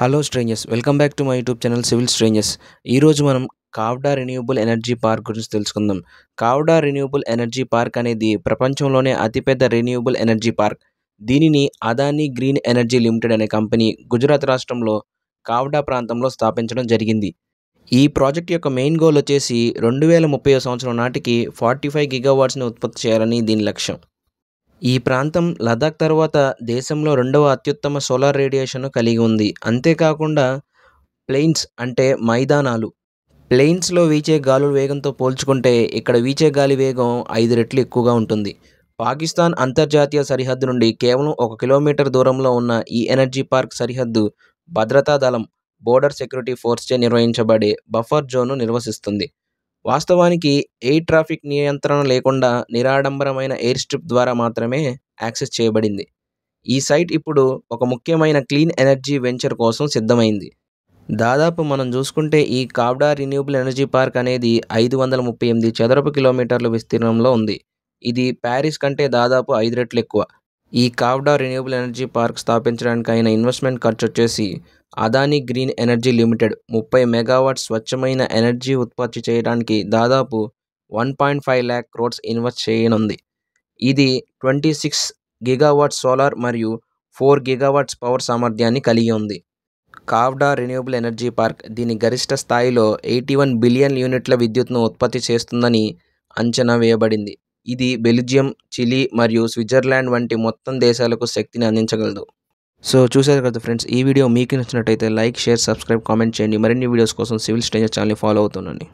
hello strangers welcome back to my YouTube channel civil strangers ఈరోజు మనం కావ్డా renewable energy park గురించి తెలుసుకుందాం కావ్డా renewable energy park అనేది ప్రపంచంలోనే అతిపెద్ద రెన్యూబుల్ ఎనర్జీ పార్క్ దీనిని అదానీ గ్రీన్ ఎనర్జీ లిమిటెడ్ అనే కంపెనీ గుజరాత్ రాష్ట్రంలో కావ్డా ప్రాంతంలో స్థాపించడం జరిగింది ఈ ప్రాజెక్ట్ యొక్క మెయిన్ గోల్ వచ్చేసి రెండు వేల ముప్పై సంవత్సరం నాటికి ఫార్టీ ఫైవ్ గిగావాట్స్ని ఉత్పత్తి చేయాలని దీని లక్ష్యం ఈ ప్రాంతం లదాఖ్ తర్వాత దేశంలో రెండవ అత్యుత్తమ సోలార్ రేడియేషన్ను కలిగి ఉంది అంతేకాకుండా ప్లెయిన్స్ అంటే మైదానాలు ప్లెయిన్స్లో వీచే గాలు వేగంతో పోల్చుకుంటే ఇక్కడ వీచే గాలి వేగం ఐదు రెట్లు ఎక్కువగా ఉంటుంది పాకిస్తాన్ అంతర్జాతీయ సరిహద్దు నుండి కేవలం ఒక కిలోమీటర్ దూరంలో ఉన్న ఈ ఎనర్జీ పార్క్ సరిహద్దు భద్రతా దళం బోర్డర్ సెక్యూరిటీ ఫోర్స్చే నిర్వహించబడే బఫర్ జోన్ను నిర్వహిస్తుంది వాస్తవానికి ఎయిర్ ట్రాఫిక్ నియంత్రణ లేకుండా నిరాడంబరమైన ఎయిర్ స్ట్రిప్ ద్వారా మాత్రమే యాక్సెస్ చేయబడింది ఈ సైట్ ఇప్పుడు ఒక ముఖ్యమైన క్లీన్ ఎనర్జీ వెంచర్ కోసం సిద్ధమైంది దాదాపు మనం చూసుకుంటే ఈ కావ్డా రిన్యూబుల్ ఎనర్జీ పార్క్ అనేది ఐదు వందల ముప్పై ఎనిమిది చదరపు కిలోమీటర్ల విస్తీర్ణంలో ఉంది ఇది ప్యారిస్ కంటే దాదాపు ఐదు రెట్లు ఎక్కువ ఈ కావ్డా రిన్యూబుల్ ఎనర్జీ పార్క్ స్థాపించడానికి అయిన ఇన్వెస్ట్మెంట్ ఖర్చు వచ్చేసి అదాని గ్రీన్ ఎనర్జీ లిమిటెడ్ ముప్పై మెగావాట్ స్వచ్ఛమైన ఎనర్జీ ఉత్పత్తి చేయడానికి దాదాపు one point five lakh crores invest చేయనుంది ఇది ట్వంటీ సిక్స్ గిగావాట్ సోలార్ మరియు ఫోర్ గిగావాట్స్ పవర్ సామర్థ్యాన్ని కలిగి ఉంది కావ్డా రెన్యూబుల్ ఎనర్జీ పార్క్ దీని గరిష్ట స్థాయిలో ఎయిటీ వన్ బిలియన్ యూనిట్ల విద్యుత్ను ఉత్పత్తి చేస్తుందని అంచనా వేయబడింది ఇది బెల్జియం చిలీ మరియు స్విట్జర్లాండ్ వంటి మొత్తం దేశాలకు శక్తిని అందించగలదు సో చూసారు కదా ఫ్రెండ్స్ ఈ వీడియో మీకు నచ్చినట్టయితే లైక్ షేర్ సబ్స్క్రైబ్ కామెంట్ చేయండి మరిన్ని వీడియోస్ కోసం సివిల్ స్టేజర్ ఛానల్ని ఫాలో అవుతుండండి